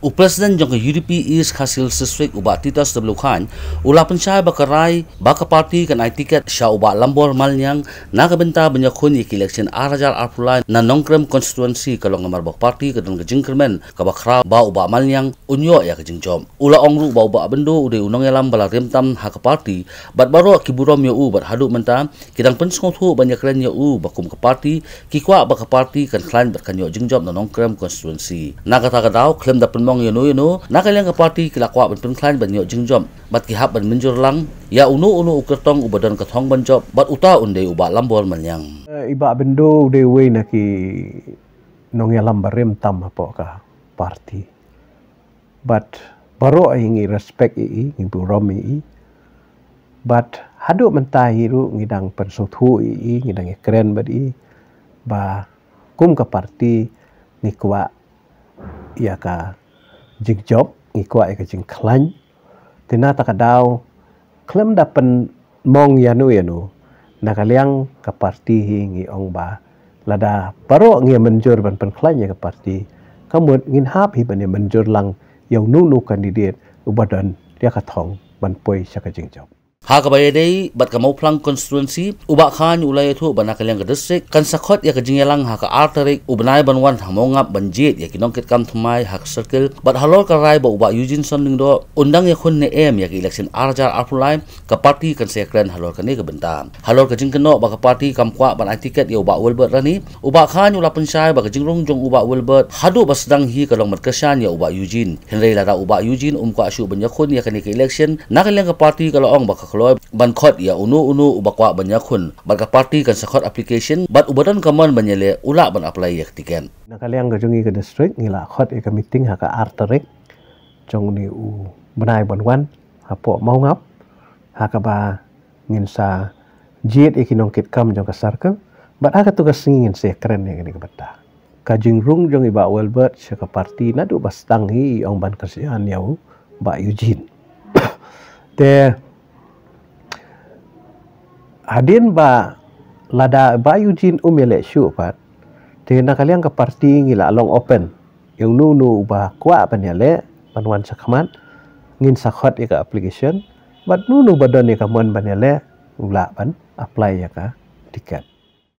U jong ke UDP is kasil sesuik ubat tita sebelum kan ulah pencahaya bakarai baka parti kan ai tiket sya ubat lambor malnyang na kebenta benyakun ik election arajar arpulai na nongkrem konstituensi kalau ngamar bak parti ke dan kejengkermen ke bakra ba ubat malnyang unyo ya kejengjom ulah ongru ba ubat bendo udai unong elam ya bala remtam hak parti bat baro kiburom yo ya u bat haduk menta kidang banyak banyakren ya u bakum ke parti kikwa baka parti kan klan berkanyo jengjom na nongkrem konstituensi na kata kadao klem dapen mong yanu yanu na kalian ke parti kila kwa ban pun ban yo jing jom bat ki hap ban min lang ya unu unu ukertong tong dan badan ka ban job bat uta unde u ba man yang eh, iba bendo de we na ki nong ya lam tam apo ka parti bat baro ing ngi respect ii ngi ing bu romi i but hadu mentahi ru ngidang pensuthu i i ngidang keren bad ba kum ka parti ni kwa ya ka จิกจบงี้กว่าก็จึงคลั่งทีน่าตะกะดาวคลิมดับเป็นมองยานุยานุนักเลี้ยงกับปาร์ตี้หิงองบาลาดาปรอกเงี้ยมันจรบันเป็นคลั่งยังกับปาร์ตี้ก็หมดเงินฮาบหิบันเนี่ยมันจรลังยังนู่นู่กันดีเดียดอุบัติเดินเรียกกระทองมันป่วยชักจึงจบ ha ka bai dei bat ka plang constituency u ba khan u lai thu bana ka leng district kan sa khot ya ka jing lang ha ka artery u banai ban wan ha mong ban jit ya ki nong kam thumai ha circle bat halor ka rai ba u ba yujin son ding do undang ya khun ne em ya ki election arjar apulai ka party kan se kren halor ka ne ka benta halor ka jing ka no ba ka party kam kwa ban ticket ya u wilbert rani u ba khan u la pen sai ba ka jing rong jong u wilbert hadu bas dang hi ka long mat ka shan ya u ba yujin henry la da u ba yujin um ka shu ban ya khun ya ka ne ka election na ka leng ka party ka long ba ka บันคอดเอียอุนูอุนูอุบกวาบัญญัคุณบัตรกับปาร์ตี้กันสกอตแอปพลิเคชันบัตรอุบัติันกำมันบัญญัลอุละบันอัปลายยักติกันนักเรียนก็จงีกับดิสทริกนี่ละคอดเอกมิทติ้งหากอาร์ตเริกจงนี่อูบนายบันวันหาปอกเมางับหากบาเงินซาจีดเอกินองกิดคำจงกสารกันบัตรอากาตุกสิงเงินเสียเครนเนี่ยนี่กับตาก็จึงรุ่งจงีบาเวลเบิร์ตเชกับปาร์ตี้นัดอุบัติตั้งฮีองบันเกษียณเนี่ยวบ่ายูจินแต่ Adin ba lada ba yujin umele shu pat tena kalian ke parti ngila long open yang nu nu ba kwa apanya le panwan sakhamat ngin sakhot ika application but nu nu badan ika mon banya le ula ban apply ya ka tiket